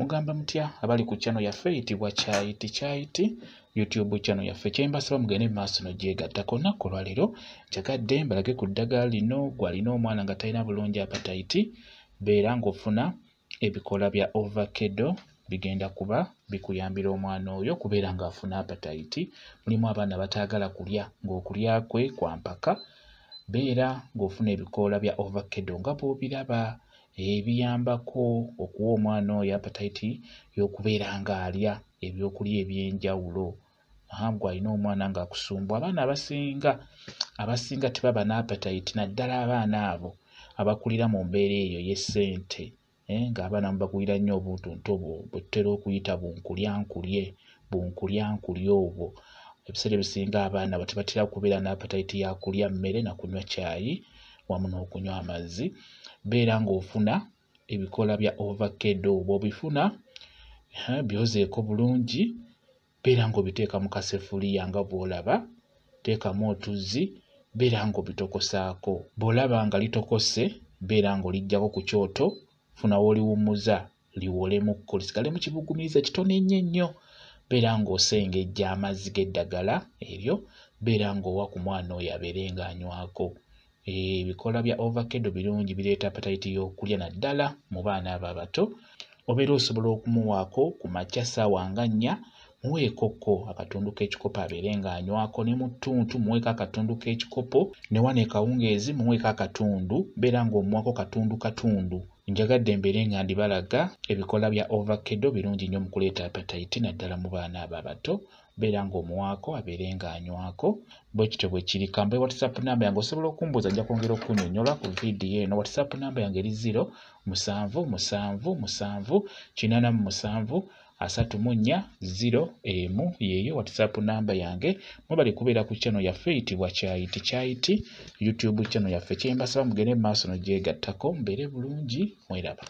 mugamba mutya abali ku chano yaffe eyitibwa chaiti chaiti youtube chano yaffe kyembasaba mugende mumaaso no gyegattako nakku olwaleero kyagadde mbalage ku ddagala lino gwalina omwana nga talina bulungi apataiti beera ng'ofuna ebikola bya ovakedo bigenda kuba bikuyambira omwana oyo kubeera ng'afuna apataiti mulimu abaana bataagala kulya ng'okulya kwe kwampaka beera ng'ofuna ebikoola bya ovakedo nga bw'obiraba ebiyambako okuwa omwana oyo apatayiti y'okubeera ng'alya ebyokulya ebyenjawulo ahambwe alina omwana ng'akusumbwa abaana abasinga abasinga tebaba n'apatayiti naddala abaana abo abakulira mu mbeera eyo yesente eh, ngaabaana mubagwira nnyo obuntuntu obwo bwetutera okuyita bunkulyankulye bunkulyankulye obwo ebiseera ebisinga abaana batebatera kubeera n'apatayiti yakulya mmere nakunywa kyayi wamu n'okunywa amazzi beera ng'ofuna ebikola bya ovakedo oba obifuna byozeeko bulungi beera ng'obiteeka mu kaseffuliya nga bw'olaba teekamu otuzzi beera ng'obitokosaako bw'olaba nga litokose beera ng'oliggyako ku kyoto funawo oliwummuza liwolemukko lisigale mu kibugumiriza kitono ennyo ennyo beera ng'osengejja amazzi g'eddagala eryo beera ng'owa ku mwana oyo abeere ng'anywako ebikola bya ovakedo birungi bireeta apatayiti y'okulya naddala mu baana abo abato obeera osobola okumuwaako ku makya ssaawa nga nnya muweekokko akatundu k'ekikopo abeere ng'anywako ne mu ttuntu muweeko akatundu k'ekikopo ne wano ekawungeezi muweeko akatundu beera ng'omuwako katundu katundu njagadde mbeere nga ndibalaga ebikola bya ovakedo birungi nnyo mukuleeta apetaite naddala mu baana abo abato beera ngaomuwaako abeere ng'anywako bwekityo bwe kiri kambe whatsapp namba yange osobola okumbuuza nja kwongera okunyonyola ku vidiyo eno whatsapp namba yange eri 0 musanvu musanvu musanvu kinana mu musanvu asatu mu nnya ziro emu yeeyo watisapu namba yange mubali kubeera ku channel yaffe eyitibwa kyayiti kyayiti youtube channel yaffe kyembasaba mugende mu maaso nogyegattako mbeere bulungi mweraba